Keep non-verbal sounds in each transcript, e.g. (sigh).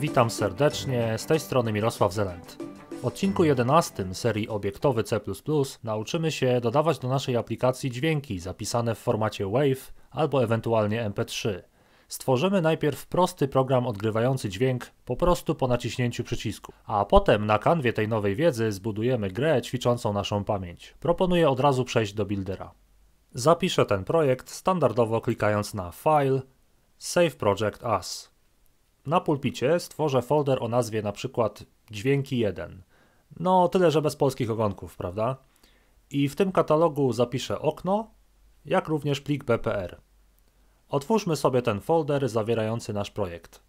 Witam serdecznie, z tej strony Mirosław Zelent. W odcinku 11 serii Obiektowy C++ nauczymy się dodawać do naszej aplikacji dźwięki zapisane w formacie WAV albo ewentualnie MP3. Stworzymy najpierw prosty program odgrywający dźwięk po prostu po naciśnięciu przycisku, a potem na kanwie tej nowej wiedzy zbudujemy grę ćwiczącą naszą pamięć. Proponuję od razu przejść do buildera. Zapiszę ten projekt standardowo klikając na File, Save Project As. Na pulpicie stworzę folder o nazwie na przykład dźwięki 1. No tyle, że bez polskich ogonków, prawda? I w tym katalogu zapiszę okno, jak również plik BPR. Otwórzmy sobie ten folder zawierający nasz projekt.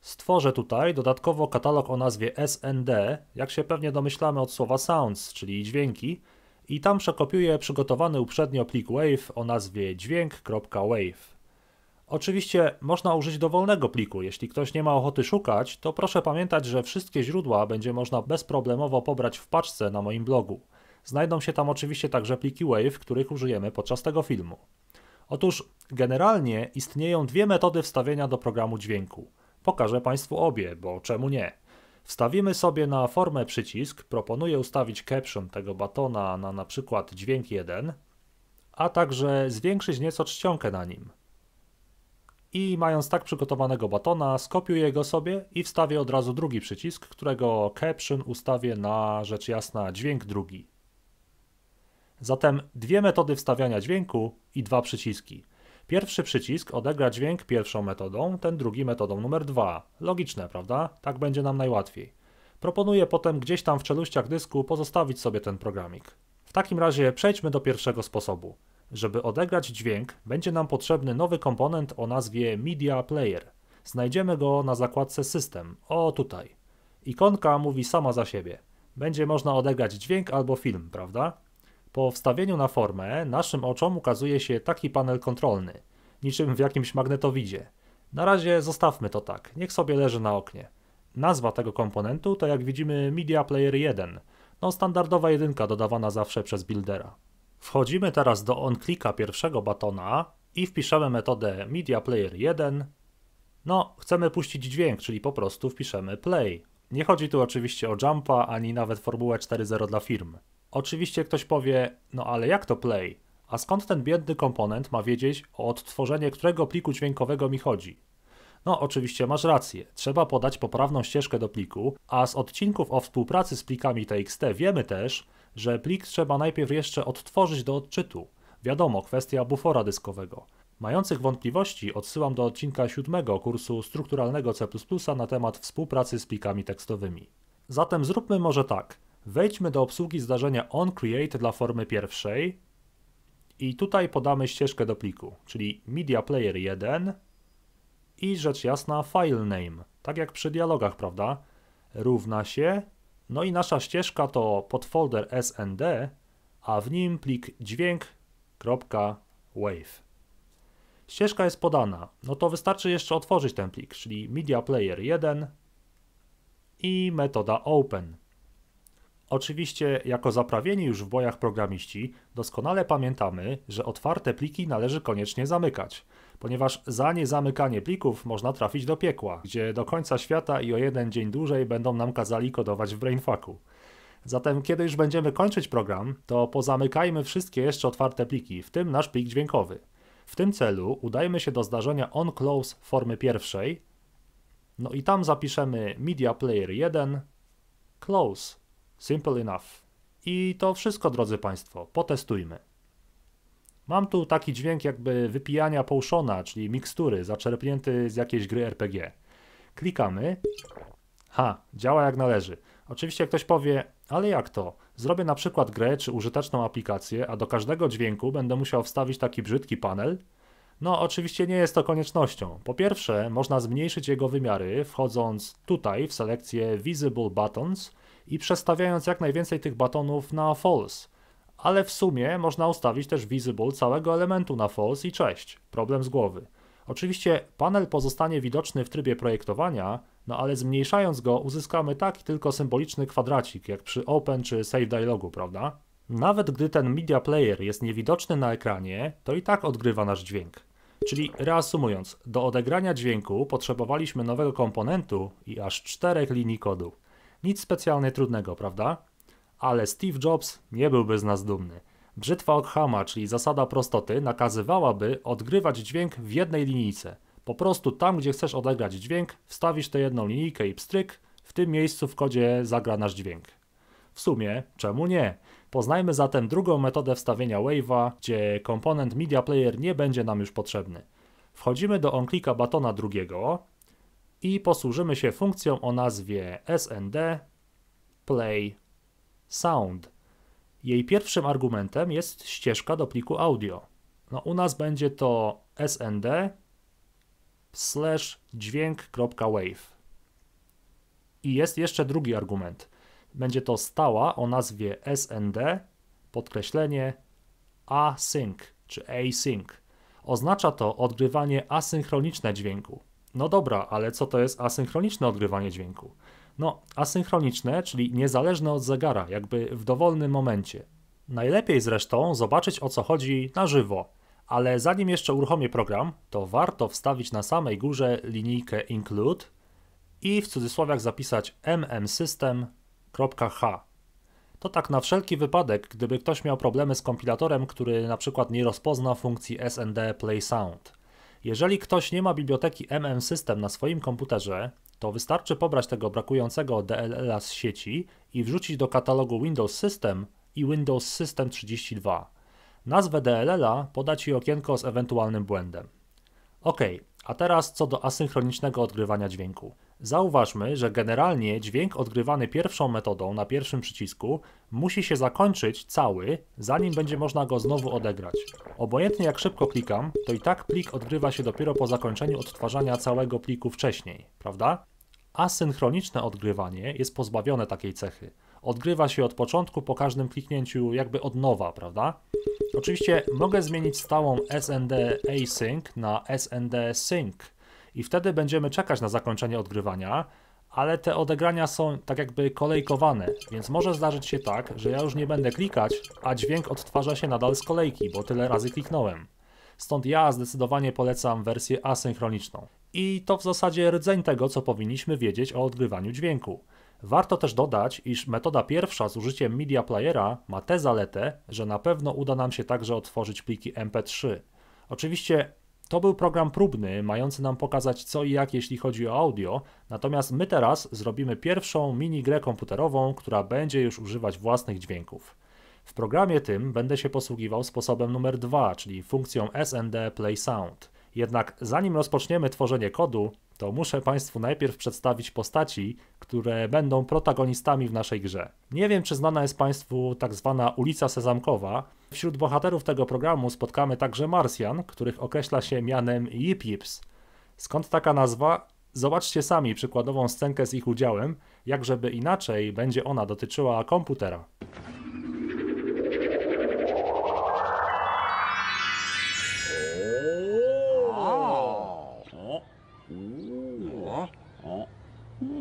Stworzę tutaj dodatkowo katalog o nazwie SND, jak się pewnie domyślamy od słowa sounds, czyli dźwięki, i tam przekopiuję przygotowany uprzednio plik WAVE o nazwie dźwięk.wave. Oczywiście można użyć dowolnego pliku. Jeśli ktoś nie ma ochoty szukać, to proszę pamiętać, że wszystkie źródła będzie można bezproblemowo pobrać w paczce na moim blogu. Znajdą się tam oczywiście także pliki WAVE, których użyjemy podczas tego filmu. Otóż generalnie istnieją dwie metody wstawienia do programu dźwięku. Pokażę Państwu obie, bo czemu nie? Wstawimy sobie na formę przycisk, proponuję ustawić caption tego batona na np. dźwięk 1, a także zwiększyć nieco czcionkę na nim i mając tak przygotowanego batona, skopiuję go sobie i wstawię od razu drugi przycisk, którego caption ustawię na rzecz jasna dźwięk drugi. Zatem dwie metody wstawiania dźwięku i dwa przyciski. Pierwszy przycisk odegra dźwięk pierwszą metodą, ten drugi metodą numer dwa. Logiczne, prawda? Tak będzie nam najłatwiej. Proponuję potem gdzieś tam w czeluściach dysku pozostawić sobie ten programik. W takim razie przejdźmy do pierwszego sposobu. Żeby odegrać dźwięk, będzie nam potrzebny nowy komponent o nazwie Media Player. Znajdziemy go na zakładce System, o tutaj. Ikonka mówi sama za siebie. Będzie można odegrać dźwięk albo film, prawda? Po wstawieniu na formę naszym oczom ukazuje się taki panel kontrolny, niczym w jakimś magnetowidzie. Na razie zostawmy to tak, niech sobie leży na oknie. Nazwa tego komponentu to jak widzimy Media Player 1, no standardowa jedynka dodawana zawsze przez buildera. Wchodzimy teraz do onklika pierwszego batona i wpiszemy metodę media player 1. No, chcemy puścić dźwięk, czyli po prostu wpiszemy play. Nie chodzi tu oczywiście o jumpa, ani nawet formułę 4.0 dla firm. Oczywiście ktoś powie, no ale jak to play? A skąd ten biedny komponent ma wiedzieć, o odtworzenie którego pliku dźwiękowego mi chodzi? No, oczywiście masz rację, trzeba podać poprawną ścieżkę do pliku, a z odcinków o współpracy z plikami TXT wiemy też, że plik trzeba najpierw jeszcze odtworzyć do odczytu. Wiadomo, kwestia bufora dyskowego. Mających wątpliwości odsyłam do odcinka siódmego kursu strukturalnego C++ na temat współpracy z plikami tekstowymi. Zatem zróbmy może tak. Wejdźmy do obsługi zdarzenia onCreate dla formy pierwszej i tutaj podamy ścieżkę do pliku, czyli media player 1 i rzecz jasna file name, tak jak przy dialogach, prawda? Równa się no i nasza ścieżka to podfolder SND, a w nim plik dźwięk.wave. Ścieżka jest podana. No to wystarczy jeszcze otworzyć ten plik, czyli media player 1 i metoda open. Oczywiście, jako zaprawieni już w bojach programiści, doskonale pamiętamy, że otwarte pliki należy koniecznie zamykać ponieważ za niezamykanie plików można trafić do piekła, gdzie do końca świata i o jeden dzień dłużej będą nam kazali kodować w brainfucku. Zatem kiedy już będziemy kończyć program, to pozamykajmy wszystkie jeszcze otwarte pliki, w tym nasz plik dźwiękowy. W tym celu udajmy się do zdarzenia onClose formy pierwszej, no i tam zapiszemy media player 1 close, simple enough. I to wszystko drodzy Państwo, potestujmy. Mam tu taki dźwięk jakby wypijania połszona, czyli mikstury, zaczerpnięty z jakiejś gry RPG. Klikamy. Ha, działa jak należy. Oczywiście ktoś powie, ale jak to? Zrobię na przykład grę czy użyteczną aplikację, a do każdego dźwięku będę musiał wstawić taki brzydki panel? No, oczywiście nie jest to koniecznością. Po pierwsze, można zmniejszyć jego wymiary, wchodząc tutaj w selekcję Visible Buttons i przestawiając jak najwięcej tych batonów na False ale w sumie można ustawić też visible całego elementu na false i cześć, problem z głowy. Oczywiście panel pozostanie widoczny w trybie projektowania, no ale zmniejszając go uzyskamy taki tylko symboliczny kwadracik, jak przy open czy save dialogu, prawda? Nawet gdy ten media player jest niewidoczny na ekranie, to i tak odgrywa nasz dźwięk. Czyli reasumując, do odegrania dźwięku potrzebowaliśmy nowego komponentu i aż czterech linii kodu. Nic specjalnie trudnego, prawda? ale Steve Jobs nie byłby z nas dumny. Brzytwa Okhama, czyli zasada prostoty, nakazywałaby odgrywać dźwięk w jednej linijce. Po prostu tam, gdzie chcesz odegrać dźwięk, wstawisz tę jedną linijkę i pstryk, w tym miejscu w kodzie zagra nasz dźwięk. W sumie, czemu nie? Poznajmy zatem drugą metodę wstawienia wave'a, gdzie komponent Media Player nie będzie nam już potrzebny. Wchodzimy do onklika batona drugiego i posłużymy się funkcją o nazwie snd play sound. Jej pierwszym argumentem jest ścieżka do pliku audio. No, u nas będzie to snd slash dźwięk.wave. I jest jeszcze drugi argument. Będzie to stała o nazwie snd podkreślenie async czy async. Oznacza to odgrywanie asynchroniczne dźwięku. No dobra, ale co to jest asynchroniczne odgrywanie dźwięku? No, asynchroniczne, czyli niezależne od zegara, jakby w dowolnym momencie. Najlepiej zresztą zobaczyć o co chodzi na żywo, ale zanim jeszcze uruchomię program, to warto wstawić na samej górze linijkę include i w cudzysłowiach zapisać mmsystem.h. To tak na wszelki wypadek, gdyby ktoś miał problemy z kompilatorem, który na przykład nie rozpozna funkcji SND Play Sound. Jeżeli ktoś nie ma biblioteki mm System na swoim komputerze, to wystarczy pobrać tego brakującego DLL-a z sieci i wrzucić do katalogu Windows System i Windows System 32. Nazwę DLL-a poda Ci okienko z ewentualnym błędem. Ok, a teraz co do asynchronicznego odgrywania dźwięku. Zauważmy, że generalnie dźwięk odgrywany pierwszą metodą na pierwszym przycisku musi się zakończyć cały, zanim będzie można go znowu odegrać. Obojętnie jak szybko klikam, to i tak plik odgrywa się dopiero po zakończeniu odtwarzania całego pliku wcześniej, prawda? Asynchroniczne odgrywanie jest pozbawione takiej cechy. Odgrywa się od początku po każdym kliknięciu jakby od nowa, prawda? Oczywiście mogę zmienić stałą SND Async na SND Sync i wtedy będziemy czekać na zakończenie odgrywania, ale te odegrania są tak jakby kolejkowane, więc może zdarzyć się tak, że ja już nie będę klikać, a dźwięk odtwarza się nadal z kolejki, bo tyle razy kliknąłem stąd ja zdecydowanie polecam wersję asynchroniczną. I to w zasadzie rdzeń tego, co powinniśmy wiedzieć o odgrywaniu dźwięku. Warto też dodać, iż metoda pierwsza z użyciem Media Playera ma tę zaletę, że na pewno uda nam się także otworzyć pliki MP3. Oczywiście to był program próbny, mający nam pokazać co i jak jeśli chodzi o audio, natomiast my teraz zrobimy pierwszą mini grę komputerową, która będzie już używać własnych dźwięków. W programie tym będę się posługiwał sposobem numer 2, czyli funkcją SND Play Sound. Jednak zanim rozpoczniemy tworzenie kodu, to muszę Państwu najpierw przedstawić postaci, które będą protagonistami w naszej grze. Nie wiem, czy znana jest Państwu tak zwana ulica Sezamkowa. Wśród bohaterów tego programu spotkamy także Marsjan, których określa się mianem Yip Yips. Skąd taka nazwa? Zobaczcie sami przykładową scenkę z ich udziałem, jak żeby inaczej będzie ona dotyczyła komputera.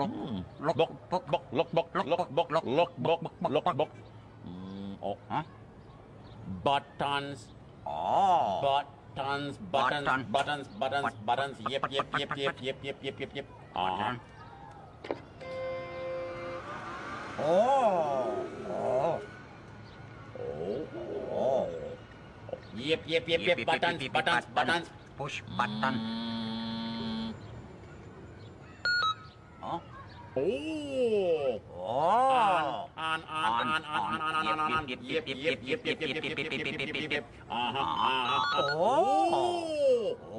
ล็อกบล็อกบล็อกบล็อกล็อกบล็อกล็อกบล็อกล็อกบล็อกบล็อกล็อกบล็อกโอ้ฮะ buttons อ๋อ buttons buttons buttons buttons buttons เย็บเย็บเย็บเย็บเย็บเย็บเย็บเย็บเย็บอ๋อโอ้โอ้โอ้เย็บเย็บเย็บเย็บ buttons buttons buttons push button โอ้โอ้อ่านอ่านอ่านอ่านอ่านอ่านอ่านอ่านอ่านยิบยิบยิบยิบยิบยิบยิบยิบยิบยิบยิบยิบยิบยิบอ่าฮะอ่าฮะโอ้โห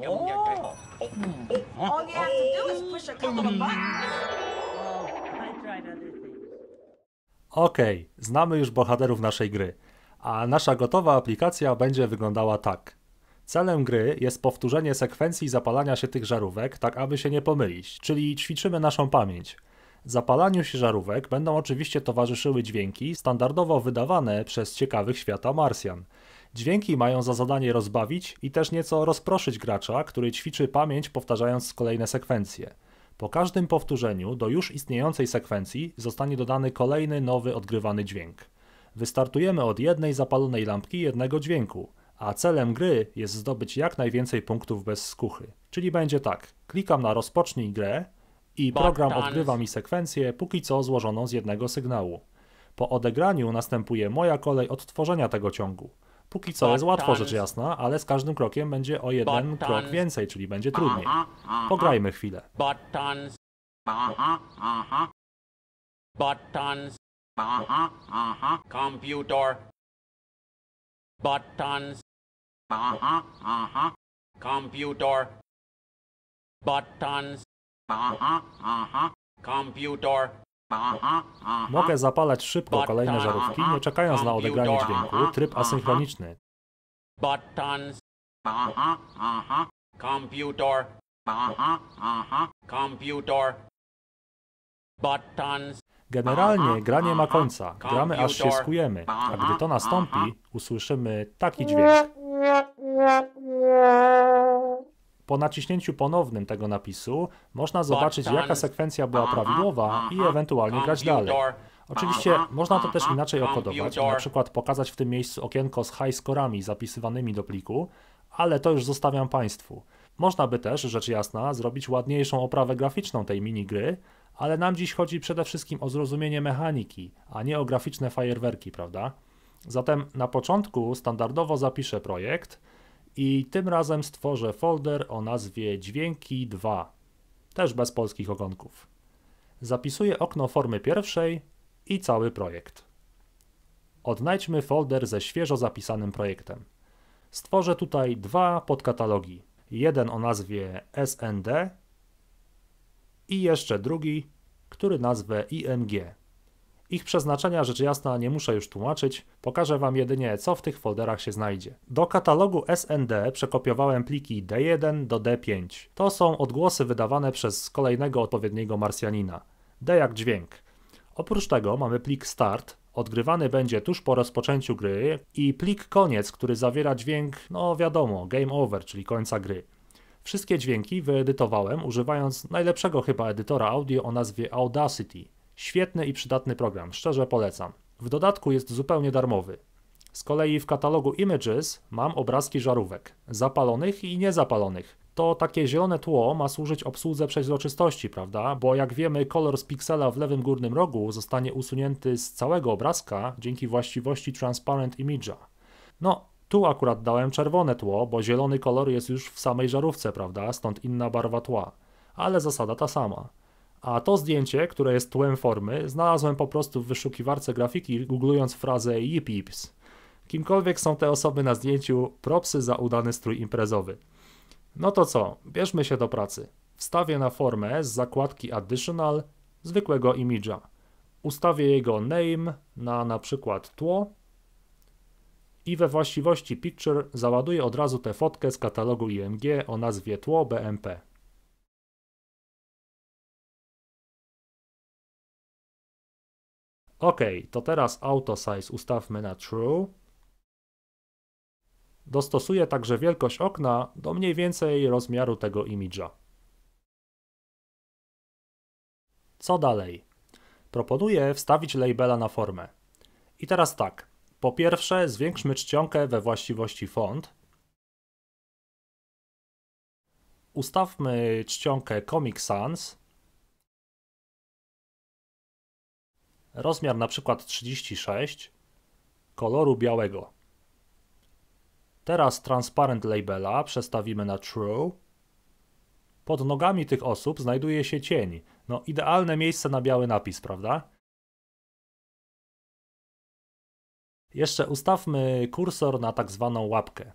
โอ้โห All Okej, znamy już bohaterów naszej gry, a nasza gotowa aplikacja będzie wyglądała tak. Celem gry jest powtórzenie sekwencji zapalania się tych żarówek, tak aby się nie pomylić, czyli ćwiczymy naszą pamięć. Zapalaniu się żarówek będą oczywiście towarzyszyły dźwięki standardowo wydawane przez ciekawych świata Marsjan. Dźwięki mają za zadanie rozbawić i też nieco rozproszyć gracza, który ćwiczy pamięć powtarzając kolejne sekwencje. Po każdym powtórzeniu do już istniejącej sekwencji zostanie dodany kolejny nowy odgrywany dźwięk. Wystartujemy od jednej zapalonej lampki jednego dźwięku, a celem gry jest zdobyć jak najwięcej punktów bez skuchy. Czyli będzie tak, klikam na rozpocznij grę, i program odgrywa mi sekwencję póki co złożoną z jednego sygnału. Po odegraniu następuje moja kolej odtworzenia tego ciągu. Póki co jest łatwo rzecz jasna, ale z każdym krokiem będzie o jeden krok więcej, czyli będzie trudniej. Pograjmy chwilę. Buttons. Uh-huh, Computer. Buttons. Aha, huh Computer. Buttons. Aha, Mogę zapalać szybko kolejne żarówki, nie czekając na odegranie dźwięku, tryb asynchroniczny. Buttons. Aha, aha. Computer. Aha, Buttons. Generalnie granie ma końca. Gramy aż się skujemy, a gdy to nastąpi, usłyszymy taki dźwięk. Po naciśnięciu ponownym tego napisu można zobaczyć, jaka sekwencja była uh-huh, prawidłowa uh-huh. i ewentualnie grać dalej. Oczywiście uh-huh, można to też inaczej okodować, na przykład pokazać w tym miejscu okienko z high scorami zapisywanymi do pliku, ale to już zostawiam Państwu. Można by też, rzecz jasna, zrobić ładniejszą oprawę graficzną tej mini gry, ale nam dziś chodzi przede wszystkim o zrozumienie mechaniki, a nie o graficzne fajerwerki, prawda? Zatem na początku standardowo zapiszę projekt, i tym razem stworzę folder o nazwie dźwięki 2, też bez polskich ogonków. Zapisuję okno formy pierwszej i cały projekt. Odnajdźmy folder ze świeżo zapisanym projektem. Stworzę tutaj dwa podkatalogi. Jeden o nazwie SND i jeszcze drugi, który nazwę IMG. Ich przeznaczenia rzecz jasna nie muszę już tłumaczyć, pokażę Wam jedynie co w tych folderach się znajdzie. Do katalogu SND przekopiowałem pliki D1 do D5. To są odgłosy wydawane przez kolejnego odpowiedniego Marsjanina. D jak dźwięk. Oprócz tego mamy plik start, odgrywany będzie tuż po rozpoczęciu gry i plik koniec, który zawiera dźwięk, no wiadomo, game over, czyli końca gry. Wszystkie dźwięki wyedytowałem używając najlepszego chyba edytora audio o nazwie Audacity. Świetny i przydatny program, szczerze polecam. W dodatku jest zupełnie darmowy. Z kolei w katalogu Images mam obrazki żarówek, zapalonych i niezapalonych. To takie zielone tło ma służyć obsłudze przeźroczystości, prawda? Bo jak wiemy, kolor z piksela w lewym górnym rogu zostanie usunięty z całego obrazka dzięki właściwości Transparent Image'a. No, tu akurat dałem czerwone tło, bo zielony kolor jest już w samej żarówce, prawda? Stąd inna barwa tła. Ale zasada ta sama. A to zdjęcie, które jest tłem formy, znalazłem po prostu w wyszukiwarce grafiki, googlując frazę Yip Kimkolwiek są te osoby na zdjęciu, propsy za udany strój imprezowy. No to co, bierzmy się do pracy. Wstawię na formę z zakładki Additional zwykłego imidża. Ustawię jego name na na przykład tło i we właściwości Picture załaduję od razu tę fotkę z katalogu IMG o nazwie tło BMP. Ok, to teraz auto size ustawmy na true. Dostosuję także wielkość okna do mniej więcej rozmiaru tego imidża. Co dalej? Proponuję wstawić labela na formę. I teraz tak. Po pierwsze zwiększmy czcionkę we właściwości font. Ustawmy czcionkę Comic Sans rozmiar na przykład 36, koloru białego. Teraz transparent labela przestawimy na true. Pod nogami tych osób znajduje się cień. No idealne miejsce na biały napis, prawda? Jeszcze ustawmy kursor na tak zwaną łapkę.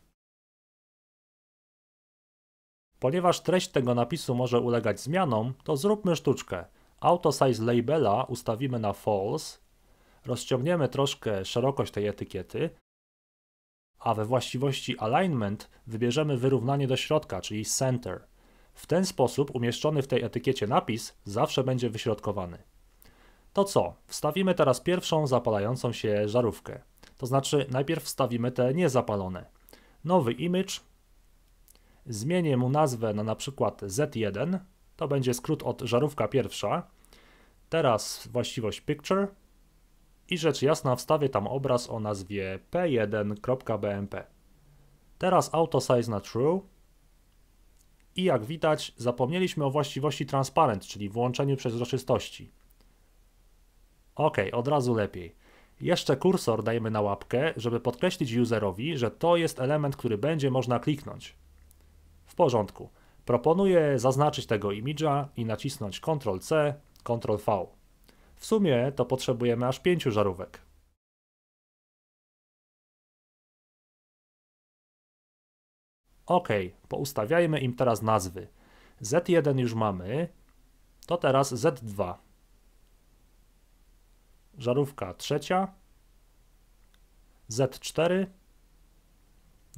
Ponieważ treść tego napisu może ulegać zmianom, to zróbmy sztuczkę – Auto size labela ustawimy na false, rozciągniemy troszkę szerokość tej etykiety, a we właściwości alignment wybierzemy wyrównanie do środka, czyli center. W ten sposób umieszczony w tej etykiecie napis zawsze będzie wyśrodkowany. To co? Wstawimy teraz pierwszą zapalającą się żarówkę. To znaczy najpierw wstawimy te niezapalone. Nowy image, zmienię mu nazwę na na przykład Z1, to będzie skrót od żarówka pierwsza. Teraz właściwość picture i rzecz jasna wstawię tam obraz o nazwie p1.bmp. Teraz auto size na true i jak widać zapomnieliśmy o właściwości transparent, czyli włączeniu przezroczystości. Ok, od razu lepiej. Jeszcze kursor dajemy na łapkę, żeby podkreślić userowi, że to jest element, który będzie można kliknąć. W porządku. Proponuję zaznaczyć tego imidża i nacisnąć Ctrl-C, Ctrl-V. W sumie to potrzebujemy aż pięciu żarówek. OK, poustawiajmy im teraz nazwy. Z1 już mamy, to teraz Z2. Żarówka trzecia, Z4,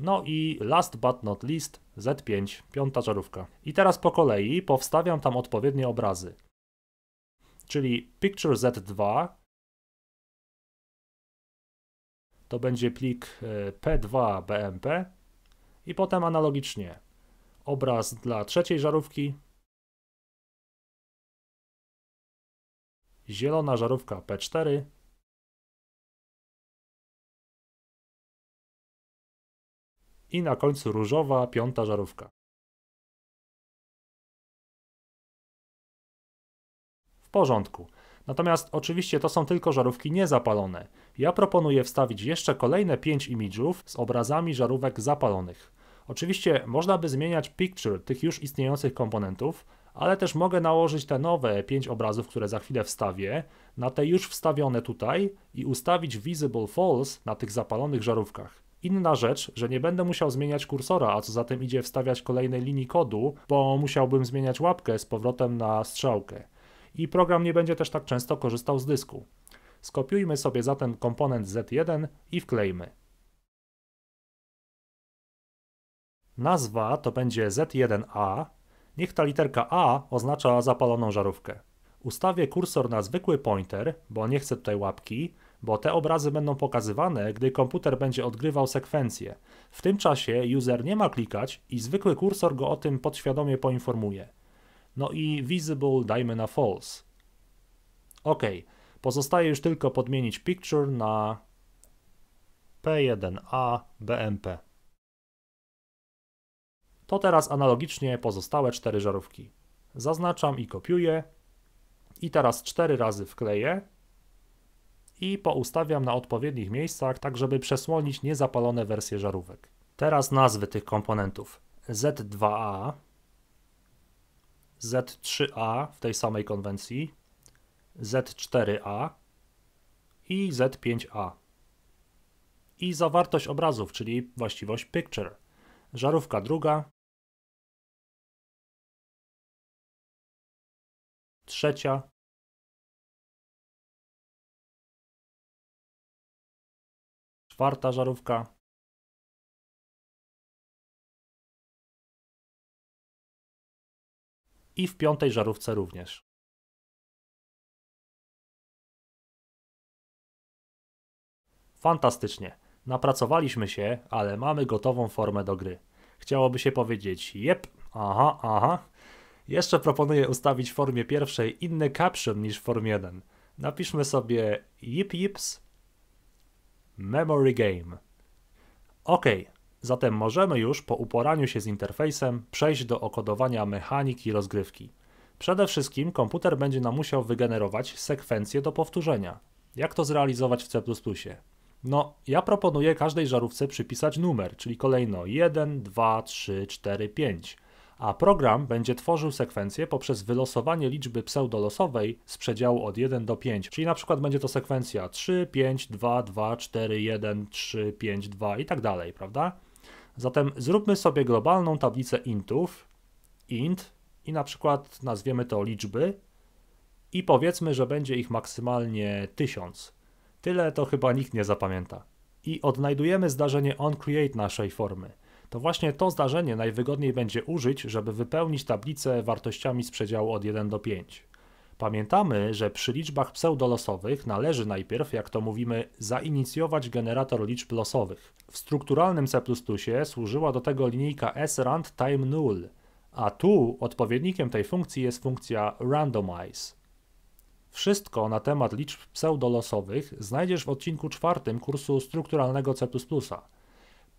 no i last but not least Z5, piąta żarówka. I teraz po kolei powstawiam tam odpowiednie obrazy. Czyli picture Z2 to będzie plik e, P2 BMP i potem analogicznie obraz dla trzeciej żarówki, zielona żarówka P4 i na końcu różowa piąta żarówka. W porządku. Natomiast oczywiście to są tylko żarówki niezapalone. Ja proponuję wstawić jeszcze kolejne 5 imidżów z obrazami żarówek zapalonych. Oczywiście można by zmieniać picture tych już istniejących komponentów, ale też mogę nałożyć te nowe 5 obrazów, które za chwilę wstawię, na te już wstawione tutaj i ustawić visible false na tych zapalonych żarówkach. Inna rzecz, że nie będę musiał zmieniać kursora, a co za tym idzie wstawiać kolejnej linii kodu, bo musiałbym zmieniać łapkę z powrotem na strzałkę. I program nie będzie też tak często korzystał z dysku. Skopiujmy sobie zatem komponent Z1 i wklejmy. Nazwa to będzie Z1A. Niech ta literka A oznacza zapaloną żarówkę. Ustawię kursor na zwykły pointer, bo nie chcę tutaj łapki, bo te obrazy będą pokazywane, gdy komputer będzie odgrywał sekwencję. W tym czasie user nie ma klikać i zwykły kursor go o tym podświadomie poinformuje. No i visible dajmy na false. OK, pozostaje już tylko podmienić picture na P1A BMP. To teraz analogicznie pozostałe cztery żarówki. Zaznaczam i kopiuję. I teraz cztery razy wkleję i poustawiam na odpowiednich miejscach, tak żeby przesłonić niezapalone wersje żarówek. Teraz nazwy tych komponentów. Z2A, Z3A w tej samej konwencji, Z4A i Z5A. I zawartość obrazów, czyli właściwość picture. Żarówka druga, trzecia, czwarta żarówka i w piątej żarówce również. Fantastycznie. Napracowaliśmy się, ale mamy gotową formę do gry. Chciałoby się powiedzieć jep, aha, aha. Jeszcze proponuję ustawić w formie pierwszej inny caption niż w formie 1. Napiszmy sobie yip yips Memory Game. OK, zatem możemy już po uporaniu się z interfejsem przejść do okodowania mechaniki rozgrywki. Przede wszystkim komputer będzie nam musiał wygenerować sekwencję do powtórzenia. Jak to zrealizować w C++? No, ja proponuję każdej żarówce przypisać numer, czyli kolejno 1, 2, 3, 4, 5 a program będzie tworzył sekwencję poprzez wylosowanie liczby pseudolosowej z przedziału od 1 do 5. Czyli na przykład będzie to sekwencja 3, 5, 2, 2, 4, 1, 3, 5, 2 i tak dalej, prawda? Zatem zróbmy sobie globalną tablicę intów, int i na przykład nazwiemy to liczby i powiedzmy, że będzie ich maksymalnie 1000. Tyle to chyba nikt nie zapamięta. I odnajdujemy zdarzenie onCreate naszej formy to właśnie to zdarzenie najwygodniej będzie użyć, żeby wypełnić tablicę wartościami z przedziału od 1 do 5. Pamiętamy, że przy liczbach pseudolosowych należy najpierw, jak to mówimy, zainicjować generator liczb losowych. W strukturalnym C++ służyła do tego linijka srand a tu odpowiednikiem tej funkcji jest funkcja randomize. Wszystko na temat liczb pseudolosowych znajdziesz w odcinku czwartym kursu strukturalnego C++.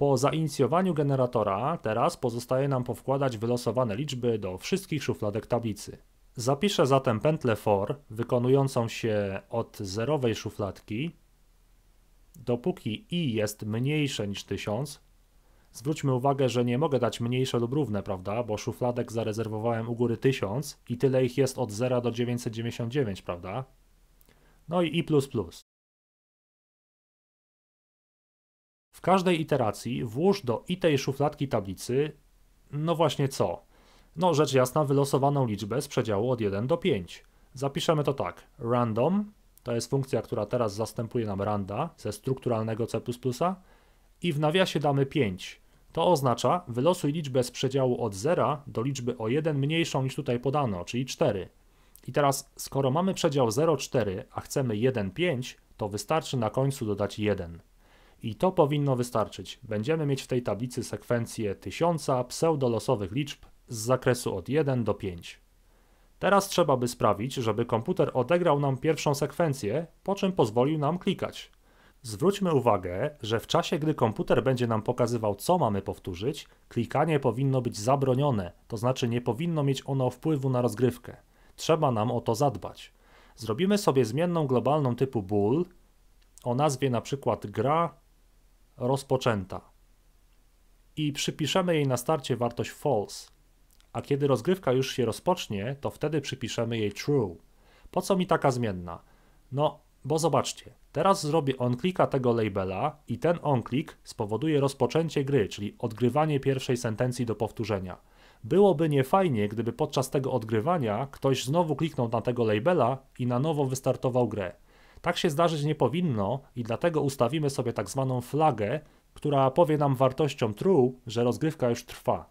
Po zainicjowaniu generatora teraz pozostaje nam powkładać wylosowane liczby do wszystkich szufladek tablicy. Zapiszę zatem pętlę for wykonującą się od zerowej szufladki. Dopóki i jest mniejsze niż 1000, zwróćmy uwagę, że nie mogę dać mniejsze lub równe, prawda, bo szufladek zarezerwowałem u góry 1000 i tyle ich jest od 0 do 999, prawda? No i i++. W każdej iteracji włóż do i tej szufladki tablicy, no właśnie co? No rzecz jasna wylosowaną liczbę z przedziału od 1 do 5. Zapiszemy to tak, random, to jest funkcja, która teraz zastępuje nam randa ze strukturalnego C++, i w nawiasie damy 5. To oznacza wylosuj liczbę z przedziału od 0 do liczby o 1 mniejszą niż tutaj podano, czyli 4. I teraz skoro mamy przedział 0,4, a chcemy 1,5, to wystarczy na końcu dodać 1. I to powinno wystarczyć. Będziemy mieć w tej tablicy sekwencję tysiąca pseudolosowych liczb z zakresu od 1 do 5. Teraz trzeba by sprawić, żeby komputer odegrał nam pierwszą sekwencję, po czym pozwolił nam klikać. Zwróćmy uwagę, że w czasie gdy komputer będzie nam pokazywał co mamy powtórzyć, klikanie powinno być zabronione, to znaczy nie powinno mieć ono wpływu na rozgrywkę. Trzeba nam o to zadbać. Zrobimy sobie zmienną globalną typu bool o nazwie na przykład gra rozpoczęta i przypiszemy jej na starcie wartość false, a kiedy rozgrywka już się rozpocznie, to wtedy przypiszemy jej true. Po co mi taka zmienna? No, bo zobaczcie, teraz zrobię onklika tego labela i ten onklik spowoduje rozpoczęcie gry, czyli odgrywanie pierwszej sentencji do powtórzenia. Byłoby niefajnie, gdyby podczas tego odgrywania ktoś znowu kliknął na tego labela i na nowo wystartował grę. Tak się zdarzyć nie powinno i dlatego ustawimy sobie tak zwaną flagę, która powie nam wartością true, że rozgrywka już trwa.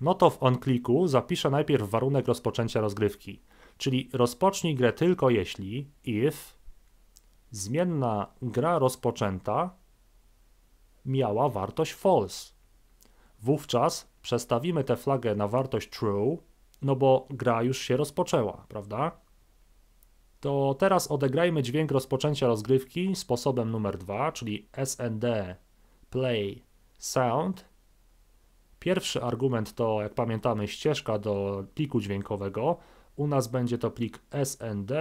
No to w onkliku zapiszę najpierw warunek rozpoczęcia rozgrywki, czyli rozpocznij grę tylko jeśli if zmienna gra rozpoczęta miała wartość false. Wówczas przestawimy tę flagę na wartość true, no bo gra już się rozpoczęła, prawda? to teraz odegrajmy dźwięk rozpoczęcia rozgrywki sposobem numer dwa, czyli SND Play Sound. Pierwszy argument to, jak pamiętamy, ścieżka do pliku dźwiękowego. U nas będzie to plik SND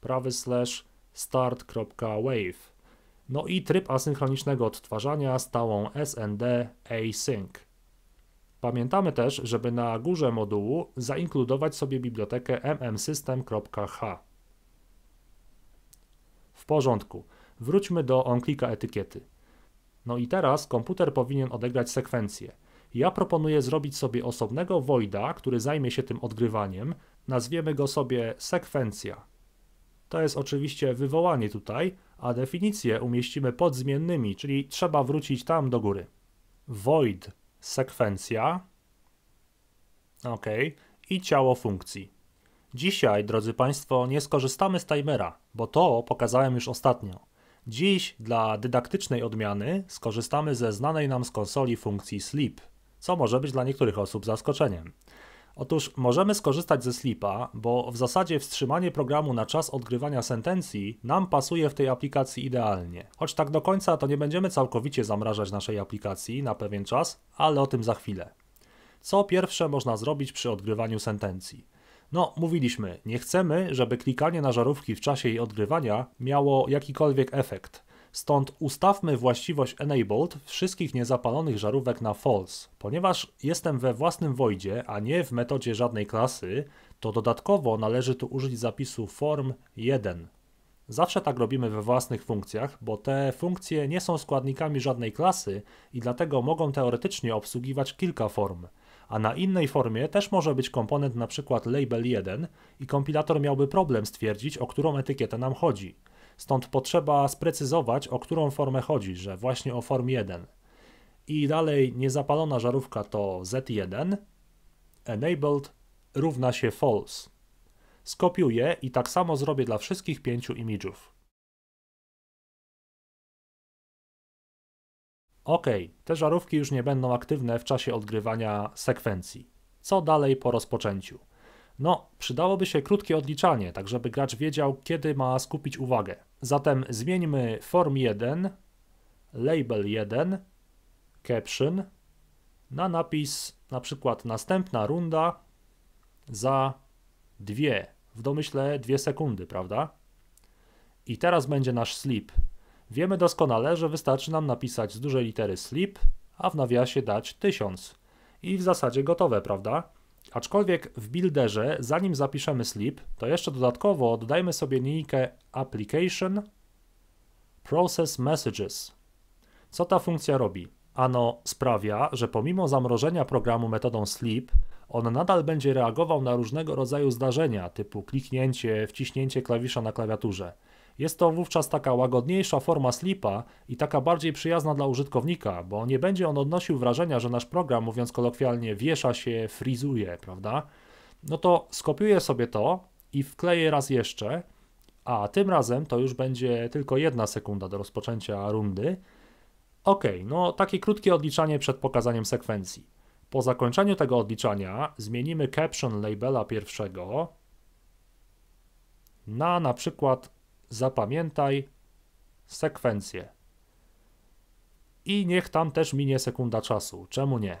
prawy slash start.wave. No i tryb asynchronicznego odtwarzania stałą SND async. Pamiętamy też, żeby na górze modułu zainkludować sobie bibliotekę mmsystem.h. W porządku. Wróćmy do onklika etykiety. No i teraz komputer powinien odegrać sekwencję. Ja proponuję zrobić sobie osobnego voida, który zajmie się tym odgrywaniem. Nazwiemy go sobie sekwencja. To jest oczywiście wywołanie tutaj, a definicję umieścimy pod zmiennymi, czyli trzeba wrócić tam do góry. Void sekwencja. OK. I ciało funkcji. Dzisiaj, drodzy Państwo, nie skorzystamy z timera, bo to pokazałem już ostatnio. Dziś dla dydaktycznej odmiany skorzystamy ze znanej nam z konsoli funkcji sleep, co może być dla niektórych osób zaskoczeniem. Otóż możemy skorzystać ze sleepa, bo w zasadzie wstrzymanie programu na czas odgrywania sentencji nam pasuje w tej aplikacji idealnie. Choć tak do końca to nie będziemy całkowicie zamrażać naszej aplikacji na pewien czas, ale o tym za chwilę. Co pierwsze można zrobić przy odgrywaniu sentencji? No, mówiliśmy, nie chcemy, żeby klikanie na żarówki w czasie jej odgrywania miało jakikolwiek efekt. Stąd ustawmy właściwość enabled wszystkich niezapalonych żarówek na false. Ponieważ jestem we własnym voidzie, a nie w metodzie żadnej klasy, to dodatkowo należy tu użyć zapisu form 1. Zawsze tak robimy we własnych funkcjach, bo te funkcje nie są składnikami żadnej klasy i dlatego mogą teoretycznie obsługiwać kilka form a na innej formie też może być komponent np. label 1 i kompilator miałby problem stwierdzić, o którą etykietę nam chodzi. Stąd potrzeba sprecyzować, o którą formę chodzi, że właśnie o form 1. I dalej niezapalona żarówka to Z1, enabled równa się false. Skopiuję i tak samo zrobię dla wszystkich pięciu imidżów. Ok, te żarówki już nie będą aktywne w czasie odgrywania sekwencji. Co dalej po rozpoczęciu? No, przydałoby się krótkie odliczanie, tak żeby gracz wiedział, kiedy ma skupić uwagę. Zatem zmieńmy form 1, label 1, caption na napis na przykład następna runda za dwie, w domyśle dwie sekundy, prawda? I teraz będzie nasz sleep. Wiemy doskonale, że wystarczy nam napisać z dużej litery sleep, a w nawiasie dać 1000. I w zasadzie gotowe, prawda? Aczkolwiek w builderze, zanim zapiszemy sleep, to jeszcze dodatkowo dodajmy sobie linijkę application process messages. Co ta funkcja robi? Ano sprawia, że pomimo zamrożenia programu metodą sleep, on nadal będzie reagował na różnego rodzaju zdarzenia, typu kliknięcie, wciśnięcie klawisza na klawiaturze – jest to wówczas taka łagodniejsza forma slipa i taka bardziej przyjazna dla użytkownika, bo nie będzie on odnosił wrażenia, że nasz program, mówiąc kolokwialnie, wiesza się, frizuje, prawda? No to skopiuję sobie to i wkleję raz jeszcze, a tym razem to już będzie tylko jedna sekunda do rozpoczęcia rundy. Ok, no takie krótkie odliczanie przed pokazaniem sekwencji. Po zakończeniu tego odliczania zmienimy caption labela pierwszego na na przykład zapamiętaj sekwencję. I niech tam też minie sekunda czasu. Czemu nie?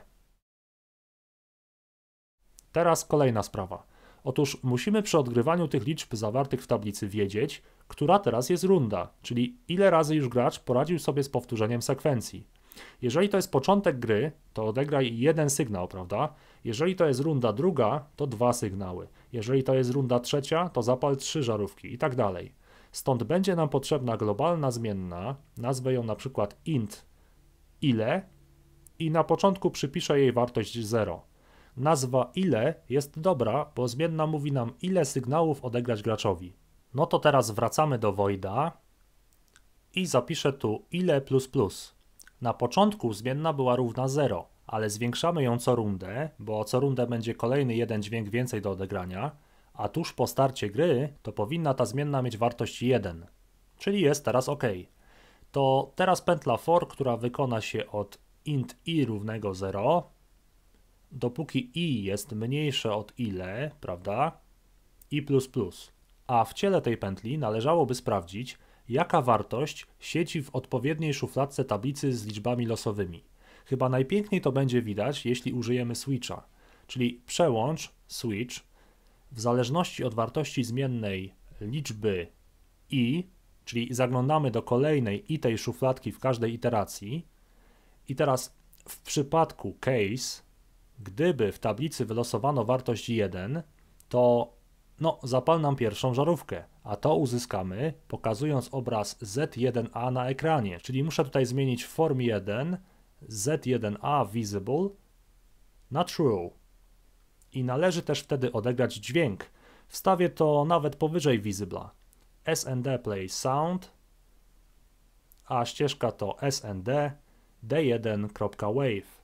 Teraz kolejna sprawa. Otóż musimy przy odgrywaniu tych liczb zawartych w tablicy wiedzieć, która teraz jest runda, czyli ile razy już gracz poradził sobie z powtórzeniem sekwencji. Jeżeli to jest początek gry, to odegraj jeden sygnał, prawda? Jeżeli to jest runda druga, to dwa sygnały. Jeżeli to jest runda trzecia, to zapal trzy żarówki i tak dalej. Stąd będzie nam potrzebna globalna zmienna, nazwę ją na przykład int ile i na początku przypiszę jej wartość 0. Nazwa ile jest dobra, bo zmienna mówi nam ile sygnałów odegrać graczowi. No to teraz wracamy do voida i zapiszę tu ile plus plus. Na początku zmienna była równa 0, ale zwiększamy ją co rundę, bo co rundę będzie kolejny jeden dźwięk więcej do odegrania a tuż po starcie gry, to powinna ta zmienna mieć wartość 1, czyli jest teraz OK. To teraz pętla for, która wykona się od int i równego 0, dopóki i jest mniejsze od ile, prawda, i++. A w ciele tej pętli należałoby sprawdzić, jaka wartość sieci w odpowiedniej szufladce tablicy z liczbami losowymi. Chyba najpiękniej to będzie widać, jeśli użyjemy switcha, czyli przełącz switch w zależności od wartości zmiennej liczby i, czyli zaglądamy do kolejnej i tej szufladki w każdej iteracji. I teraz w przypadku case, gdyby w tablicy wylosowano wartość 1, to no, zapal nam pierwszą żarówkę, a to uzyskamy pokazując obraz Z1A na ekranie, czyli muszę tutaj zmienić form 1 Z1A visible na true i należy też wtedy odegrać dźwięk. Wstawię to nawet powyżej visible. SND Play Sound, a ścieżka to SND D1.wave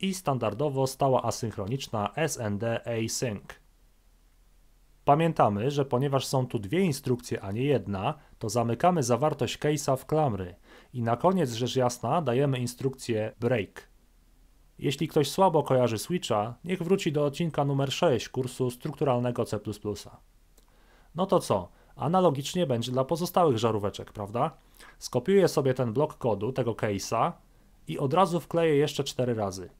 i standardowo stała asynchroniczna SND Async. Pamiętamy, że ponieważ są tu dwie instrukcje, a nie jedna, to zamykamy zawartość case'a w klamry i na koniec rzecz jasna dajemy instrukcję break. Jeśli ktoś słabo kojarzy Switcha, niech wróci do odcinka numer 6 kursu strukturalnego C. No to co? Analogicznie będzie dla pozostałych żaróweczek, prawda? Skopiuję sobie ten blok kodu, tego case'a i od razu wkleję jeszcze 4 razy.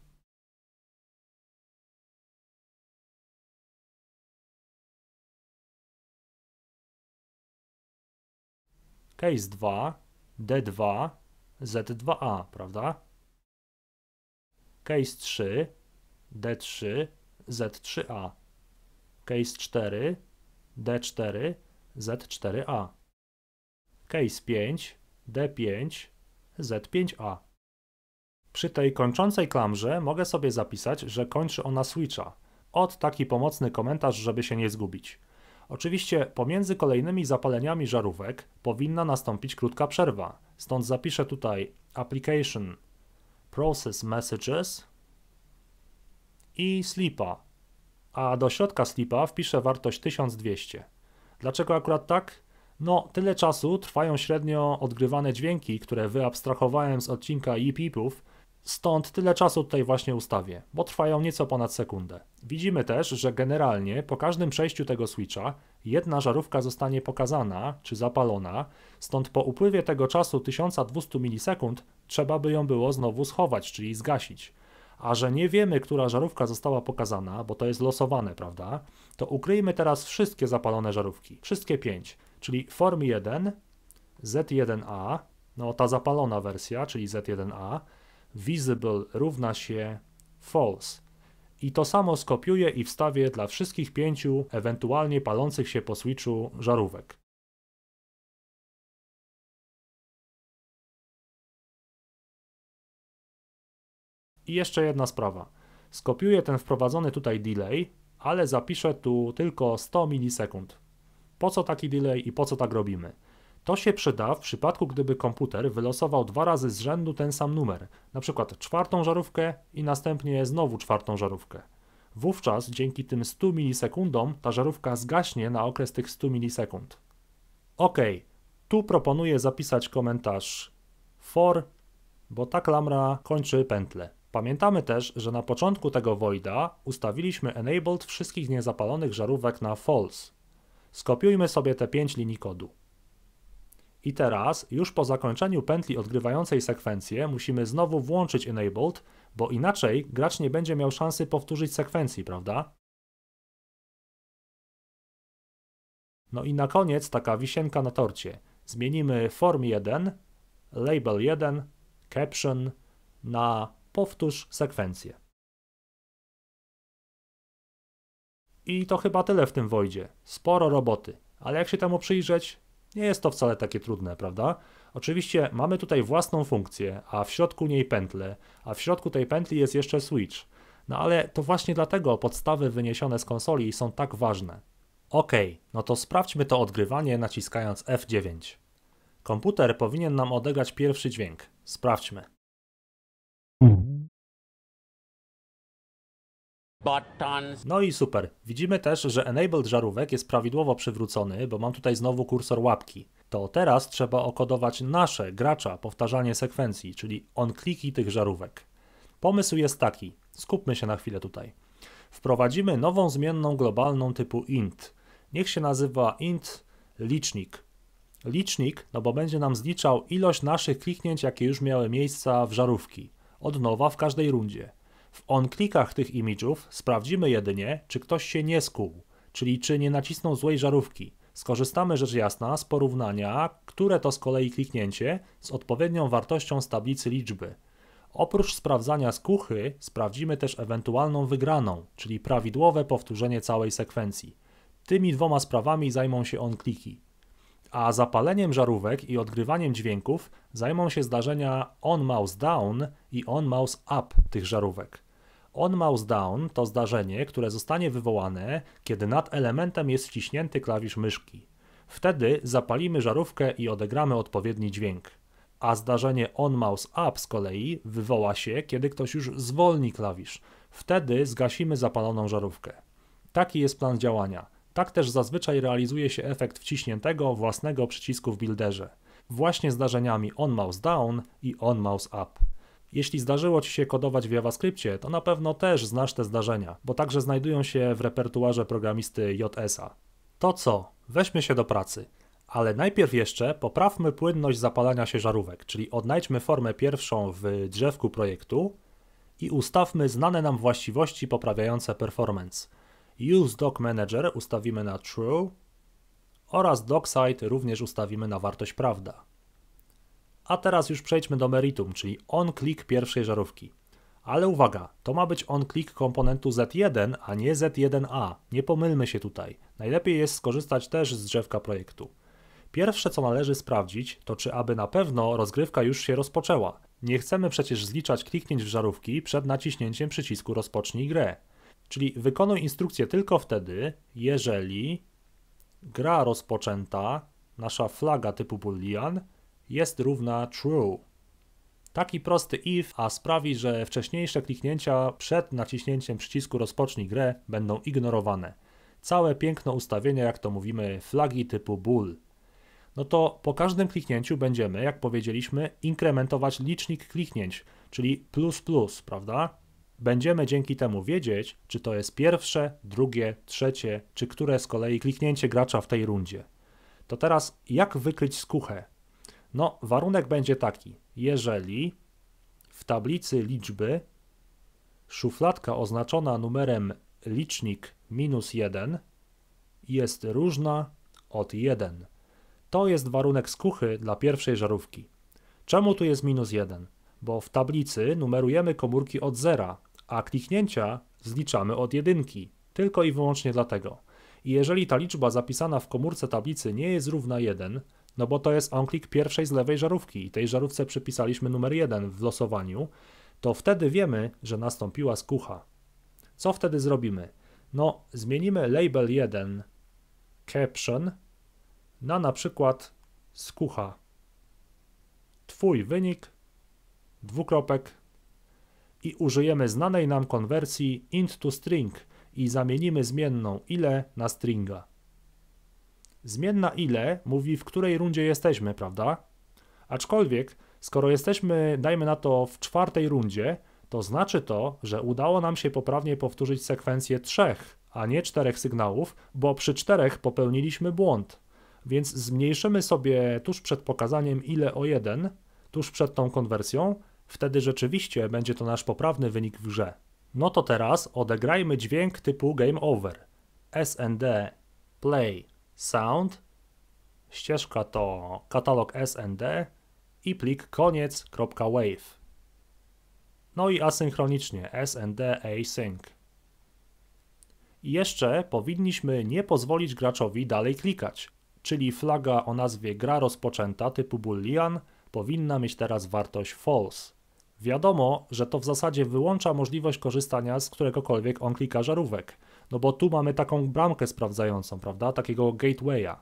Case 2, D2, Z2A, prawda? case 3, D3, Z3A, case 4, D4, Z4A, case 5, D5, Z5A. Przy tej kończącej klamrze mogę sobie zapisać, że kończy ona switcha. Od taki pomocny komentarz, żeby się nie zgubić. Oczywiście pomiędzy kolejnymi zapaleniami żarówek powinna nastąpić krótka przerwa, stąd zapiszę tutaj application process messages i slipa, a do środka slipa wpiszę wartość 1200. Dlaczego akurat tak? No, tyle czasu trwają średnio odgrywane dźwięki, które wyabstrahowałem z odcinka e peepów Stąd tyle czasu tutaj właśnie ustawię, bo trwają nieco ponad sekundę. Widzimy też, że generalnie po każdym przejściu tego switcha jedna żarówka zostanie pokazana czy zapalona, stąd po upływie tego czasu 1200 milisekund trzeba by ją było znowu schować, czyli zgasić. A że nie wiemy, która żarówka została pokazana, bo to jest losowane, prawda? To ukryjmy teraz wszystkie zapalone żarówki, wszystkie pięć, czyli Form 1, Z1A, no ta zapalona wersja, czyli Z1A, visible równa się false. I to samo skopiuję i wstawię dla wszystkich pięciu ewentualnie palących się po switchu żarówek. I jeszcze jedna sprawa. Skopiuję ten wprowadzony tutaj delay, ale zapiszę tu tylko 100 milisekund. Po co taki delay i po co tak robimy? To się przyda w przypadku, gdyby komputer wylosował dwa razy z rzędu ten sam numer, na przykład czwartą żarówkę i następnie znowu czwartą żarówkę. Wówczas dzięki tym 100 milisekundom ta żarówka zgaśnie na okres tych 100 milisekund. Ok, tu proponuję zapisać komentarz for, bo ta klamra kończy pętlę. Pamiętamy też, że na początku tego voida ustawiliśmy enabled wszystkich niezapalonych żarówek na false. Skopiujmy sobie te 5 linii kodu. I teraz, już po zakończeniu pętli odgrywającej sekwencję, musimy znowu włączyć Enabled, bo inaczej gracz nie będzie miał szansy powtórzyć sekwencji, prawda? No i na koniec taka wisienka na torcie. Zmienimy form 1, label 1, caption na powtórz sekwencję. I to chyba tyle w tym Wojdzie. Sporo roboty, ale jak się temu przyjrzeć, nie jest to wcale takie trudne, prawda? Oczywiście mamy tutaj własną funkcję, a w środku niej pętlę, a w środku tej pętli jest jeszcze switch. No ale to właśnie dlatego podstawy wyniesione z konsoli są tak ważne. Ok, no to sprawdźmy to odgrywanie naciskając F9. Komputer powinien nam odegrać pierwszy dźwięk. Sprawdźmy. No i super. Widzimy też, że enabled żarówek jest prawidłowo przywrócony, bo mam tutaj znowu kursor łapki. To teraz trzeba okodować nasze, gracza, powtarzanie sekwencji, czyli on-kliki tych żarówek. Pomysł jest taki. Skupmy się na chwilę tutaj. Wprowadzimy nową zmienną globalną typu int. Niech się nazywa int licznik. Licznik, no bo będzie nam zliczał ilość naszych kliknięć, jakie już miały miejsca w żarówki. Od nowa w każdej rundzie. W on-klikach tych imidżów sprawdzimy jedynie, czy ktoś się nie skuł, czyli czy nie nacisnął złej żarówki. Skorzystamy rzecz jasna z porównania, które to z kolei kliknięcie z odpowiednią wartością z tablicy liczby. Oprócz sprawdzania skuchy, sprawdzimy też ewentualną wygraną, czyli prawidłowe powtórzenie całej sekwencji. Tymi dwoma sprawami zajmą się on-kliki. A zapaleniem żarówek i odgrywaniem dźwięków zajmą się zdarzenia on-mouse down i on-mouse up tych żarówek. On mouse down to zdarzenie, które zostanie wywołane, kiedy nad elementem jest wciśnięty klawisz myszki. Wtedy zapalimy żarówkę i odegramy odpowiedni dźwięk. A zdarzenie on mouse up z kolei wywoła się, kiedy ktoś już zwolni klawisz. Wtedy zgasimy zapaloną żarówkę. Taki jest plan działania. Tak też zazwyczaj realizuje się efekt wciśniętego własnego przycisku w builderze. Właśnie zdarzeniami on mouse down i on mouse up. Jeśli zdarzyło Ci się kodować w JavaScriptie, to na pewno też znasz te zdarzenia, bo także znajdują się w repertuarze programisty js To co? Weźmy się do pracy. Ale najpierw jeszcze poprawmy płynność zapalania się żarówek, czyli odnajdźmy formę pierwszą w drzewku projektu i ustawmy znane nam właściwości poprawiające performance. Use Doc Manager ustawimy na True oraz doc site również ustawimy na wartość prawda. A teraz już przejdźmy do meritum, czyli on-click pierwszej żarówki. Ale uwaga, to ma być on-click komponentu Z1, a nie Z1A. Nie pomylmy się tutaj. Najlepiej jest skorzystać też z drzewka projektu. Pierwsze co należy sprawdzić, to czy aby na pewno rozgrywka już się rozpoczęła. Nie chcemy przecież zliczać kliknięć w żarówki przed naciśnięciem przycisku rozpocznij grę. Czyli wykonuj instrukcję tylko wtedy, jeżeli gra rozpoczęta, nasza flaga typu boolean, jest równa true. Taki prosty if, a sprawi, że wcześniejsze kliknięcia przed naciśnięciem przycisku rozpocznij grę będą ignorowane. Całe piękno ustawienia, jak to mówimy, flagi typu bool. No to po każdym kliknięciu będziemy, jak powiedzieliśmy, inkrementować licznik kliknięć, czyli plus plus, prawda? Będziemy dzięki temu wiedzieć, czy to jest pierwsze, drugie, trzecie, czy które z kolei kliknięcie gracza w tej rundzie. To teraz jak wykryć skuchę? No, warunek będzie taki. Jeżeli w tablicy liczby szufladka oznaczona numerem licznik minus 1 jest różna od 1. To jest warunek skuchy dla pierwszej żarówki. Czemu tu jest minus 1? Bo w tablicy numerujemy komórki od zera, a kliknięcia zliczamy od jedynki, tylko i wyłącznie dlatego. I jeżeli ta liczba zapisana w komórce tablicy nie jest równa 1, no bo to jest onklik pierwszej z lewej żarówki i tej żarówce przypisaliśmy numer 1 w losowaniu, to wtedy wiemy, że nastąpiła skucha. Co wtedy zrobimy? No, zmienimy label 1 caption na na przykład skucha. Twój wynik, dwukropek i użyjemy znanej nam konwersji int to string i zamienimy zmienną ile na stringa. Zmienna ile mówi, w której rundzie jesteśmy, prawda? Aczkolwiek, skoro jesteśmy, dajmy na to, w czwartej rundzie, to znaczy to, że udało nam się poprawnie powtórzyć sekwencję trzech, a nie czterech sygnałów, bo przy czterech popełniliśmy błąd. Więc zmniejszymy sobie tuż przed pokazaniem ile o jeden, tuż przed tą konwersją, wtedy rzeczywiście będzie to nasz poprawny wynik w grze. No to teraz odegrajmy dźwięk typu game over. SND, play sound, ścieżka to katalog SND i plik koniec.wave. No i asynchronicznie SND async. I jeszcze powinniśmy nie pozwolić graczowi dalej klikać, czyli flaga o nazwie gra rozpoczęta typu boolean powinna mieć teraz wartość false. Wiadomo, że to w zasadzie wyłącza możliwość korzystania z któregokolwiek on klika żarówek, no bo tu mamy taką bramkę sprawdzającą, prawda? Takiego gatewaya.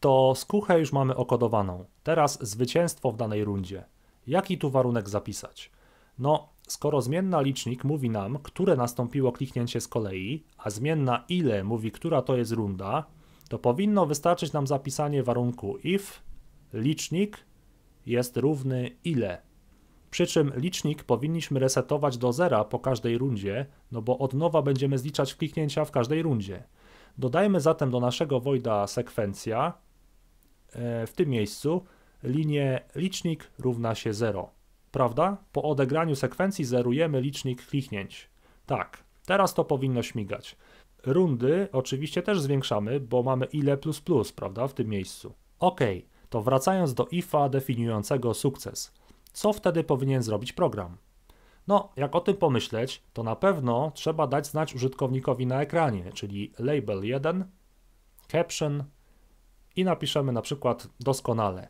To skuchę już mamy okodowaną. Teraz zwycięstwo w danej rundzie. Jaki tu warunek zapisać? No, skoro zmienna licznik mówi nam, które nastąpiło kliknięcie z kolei, a zmienna ile mówi, która to jest runda, to powinno wystarczyć nam zapisanie warunku if licznik jest równy ile. Przy czym licznik powinniśmy resetować do zera po każdej rundzie, no bo od nowa będziemy zliczać kliknięcia w każdej rundzie. Dodajmy zatem do naszego voida sekwencja e, w tym miejscu linię licznik równa się 0. Prawda? Po odegraniu sekwencji zerujemy licznik kliknięć. Tak, teraz to powinno śmigać. Rundy oczywiście też zwiększamy, bo mamy ile plus plus, prawda, w tym miejscu. Ok, to wracając do ifa definiującego sukces. Co wtedy powinien zrobić program? No, jak o tym pomyśleć, to na pewno trzeba dać znać użytkownikowi na ekranie, czyli label 1, caption i napiszemy na przykład doskonale.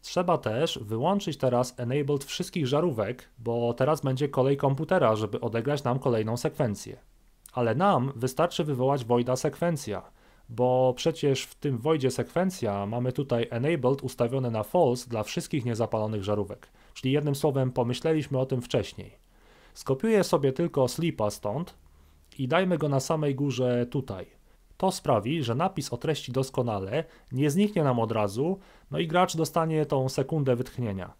Trzeba też wyłączyć teraz enabled wszystkich żarówek, bo teraz będzie kolej komputera, żeby odegrać nam kolejną sekwencję. Ale nam wystarczy wywołać voida sekwencja, bo przecież w tym voidzie sekwencja mamy tutaj enabled ustawione na false dla wszystkich niezapalonych żarówek, czyli jednym słowem pomyśleliśmy o tym wcześniej. Skopiuję sobie tylko sleepa stąd i dajmy go na samej górze tutaj. To sprawi, że napis o treści doskonale nie zniknie nam od razu, no i gracz dostanie tą sekundę wytchnienia.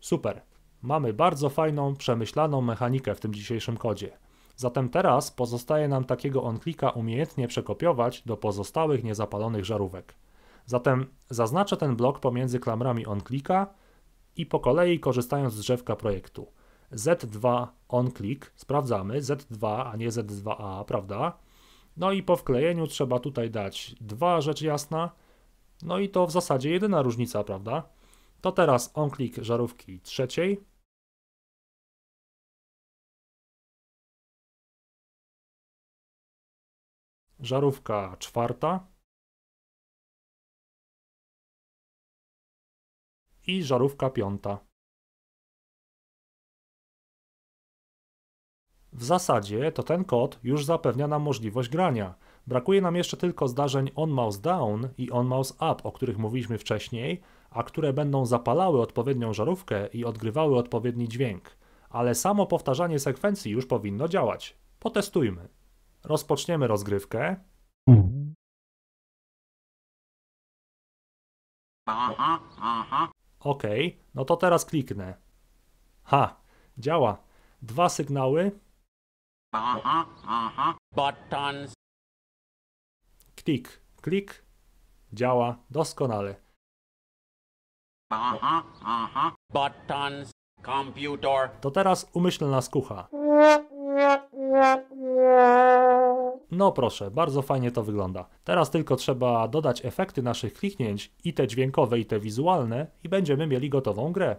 Super, mamy bardzo fajną, przemyślaną mechanikę w tym dzisiejszym kodzie. Zatem teraz pozostaje nam takiego onklika umiejętnie przekopiować do pozostałych niezapalonych żarówek. Zatem zaznaczę ten blok pomiędzy klamrami onklika i po kolei korzystając z drzewka projektu. Z2 onClick, sprawdzamy, Z2, a nie Z2A, prawda? No i po wklejeniu trzeba tutaj dać dwa rzecz jasna. No i to w zasadzie jedyna różnica, prawda? To teraz onClick żarówki trzeciej, Żarówka czwarta. I żarówka piąta. W zasadzie to ten kod już zapewnia nam możliwość grania. Brakuje nam jeszcze tylko zdarzeń on mouse down i on mouse up, o których mówiliśmy wcześniej, a które będą zapalały odpowiednią żarówkę i odgrywały odpowiedni dźwięk. Ale samo powtarzanie sekwencji już powinno działać. Potestujmy rozpoczniemy rozgrywkę. Aha, aha. OK, no to teraz kliknę. Ha, działa. Dwa sygnały. Aha, aha. Buttons. Klik, klik. Działa doskonale. Aha, aha. Buttons. Computer. To teraz umyślna skucha. (laughs) No proszę, bardzo fajnie to wygląda. Teraz tylko trzeba dodać efekty naszych kliknięć, i te dźwiękowe, i te wizualne, i będziemy mieli gotową grę.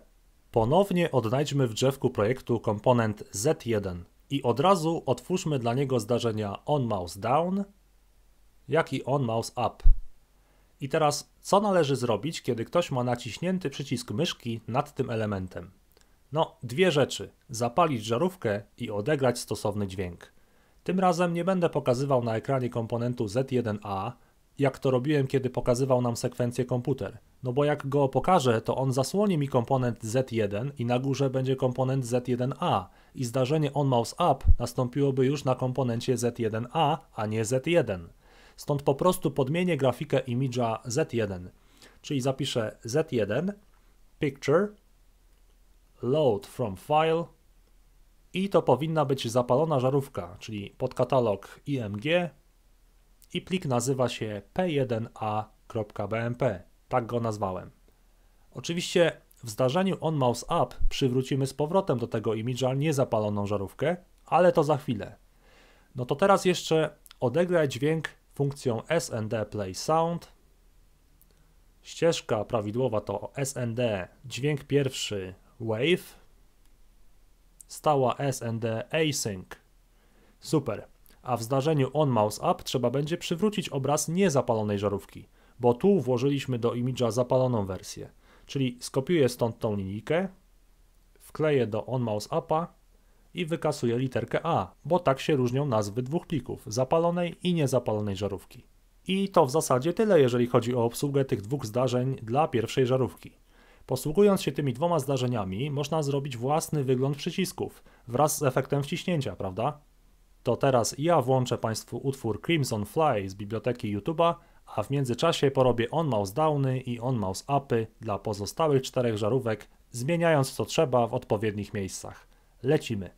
Ponownie odnajdźmy w drzewku projektu komponent Z1 i od razu otwórzmy dla niego zdarzenia on mouse down, jak i mouse up. I teraz co należy zrobić, kiedy ktoś ma naciśnięty przycisk myszki nad tym elementem? No, dwie rzeczy. Zapalić żarówkę i odegrać stosowny dźwięk. Tym razem nie będę pokazywał na ekranie komponentu Z1A, jak to robiłem, kiedy pokazywał nam sekwencję komputer. No bo jak go pokażę, to on zasłoni mi komponent Z1 i na górze będzie komponent Z1A i zdarzenie on mouse up nastąpiłoby już na komponencie Z1A, a nie Z1. Stąd po prostu podmienię grafikę imidża Z1, czyli zapiszę Z1 picture load from file i to powinna być zapalona żarówka, czyli podkatalog IMG i plik nazywa się p1a.bmp. Tak go nazwałem. Oczywiście w zdarzeniu on mouse up przywrócimy z powrotem do tego imidża niezapaloną żarówkę, ale to za chwilę. No to teraz jeszcze odegraj dźwięk funkcją SND play sound. Ścieżka prawidłowa to SND dźwięk pierwszy wave stała SND async. Super. A w zdarzeniu on mouse up trzeba będzie przywrócić obraz niezapalonej żarówki, bo tu włożyliśmy do imidża zapaloną wersję. Czyli skopiuję stąd tą linijkę, wkleję do on mouse upa i wykasuję literkę A, bo tak się różnią nazwy dwóch plików, zapalonej i niezapalonej żarówki. I to w zasadzie tyle, jeżeli chodzi o obsługę tych dwóch zdarzeń dla pierwszej żarówki. Posługując się tymi dwoma zdarzeniami, można zrobić własny wygląd przycisków wraz z efektem wciśnięcia, prawda? To teraz ja włączę Państwu utwór Crimson Fly z biblioteki YouTube'a, a w międzyczasie porobię on mouse downy i on mouse upy dla pozostałych czterech żarówek, zmieniając co trzeba w odpowiednich miejscach. Lecimy!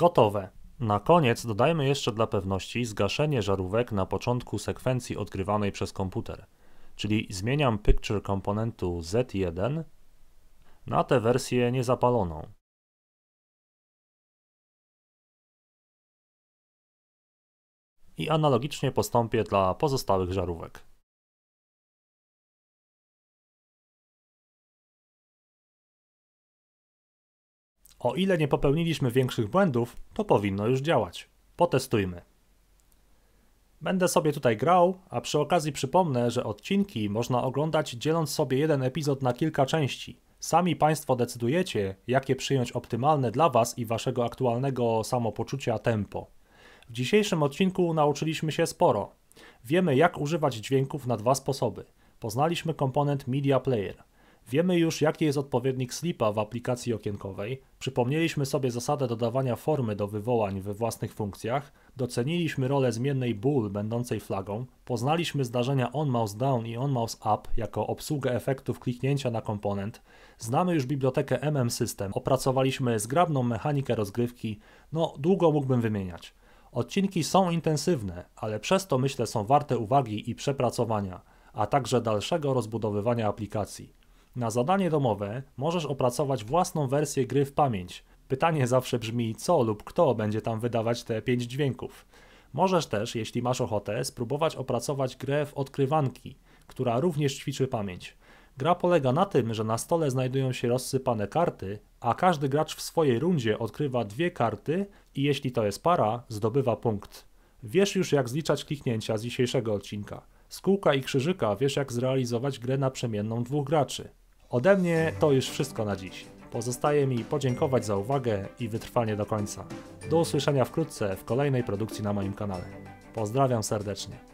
Gotowe. Na koniec dodajmy jeszcze dla pewności zgaszenie żarówek na początku sekwencji odgrywanej przez komputer, czyli zmieniam picture komponentu Z1 na tę wersję niezapaloną. I analogicznie postąpię dla pozostałych żarówek. O ile nie popełniliśmy większych błędów, to powinno już działać. Potestujmy. Będę sobie tutaj grał, a przy okazji przypomnę, że odcinki można oglądać dzieląc sobie jeden epizod na kilka części. Sami Państwo decydujecie, jakie przyjąć optymalne dla Was i Waszego aktualnego samopoczucia tempo. W dzisiejszym odcinku nauczyliśmy się sporo. Wiemy, jak używać dźwięków na dwa sposoby. Poznaliśmy komponent Media Player – Wiemy już, jaki jest odpowiednik slipa w aplikacji okienkowej, przypomnieliśmy sobie zasadę dodawania formy do wywołań we własnych funkcjach, doceniliśmy rolę zmiennej bool będącej flagą, poznaliśmy zdarzenia onMouseDown i onMouseUp jako obsługę efektów kliknięcia na komponent, znamy już bibliotekę mmSystem, opracowaliśmy zgrabną mechanikę rozgrywki, no długo mógłbym wymieniać. Odcinki są intensywne, ale przez to myślę są warte uwagi i przepracowania, a także dalszego rozbudowywania aplikacji. Na zadanie domowe możesz opracować własną wersję gry w pamięć. Pytanie zawsze brzmi, co lub kto będzie tam wydawać te pięć dźwięków. Możesz też, jeśli masz ochotę, spróbować opracować grę w odkrywanki, która również ćwiczy pamięć. Gra polega na tym, że na stole znajdują się rozsypane karty, a każdy gracz w swojej rundzie odkrywa dwie karty i jeśli to jest para, zdobywa punkt. Wiesz już jak zliczać kliknięcia z dzisiejszego odcinka. Z kółka i krzyżyka wiesz jak zrealizować grę naprzemienną dwóch graczy. Ode mnie to już wszystko na dziś. Pozostaje mi podziękować za uwagę i wytrwanie do końca. Do usłyszenia wkrótce w kolejnej produkcji na moim kanale. Pozdrawiam serdecznie.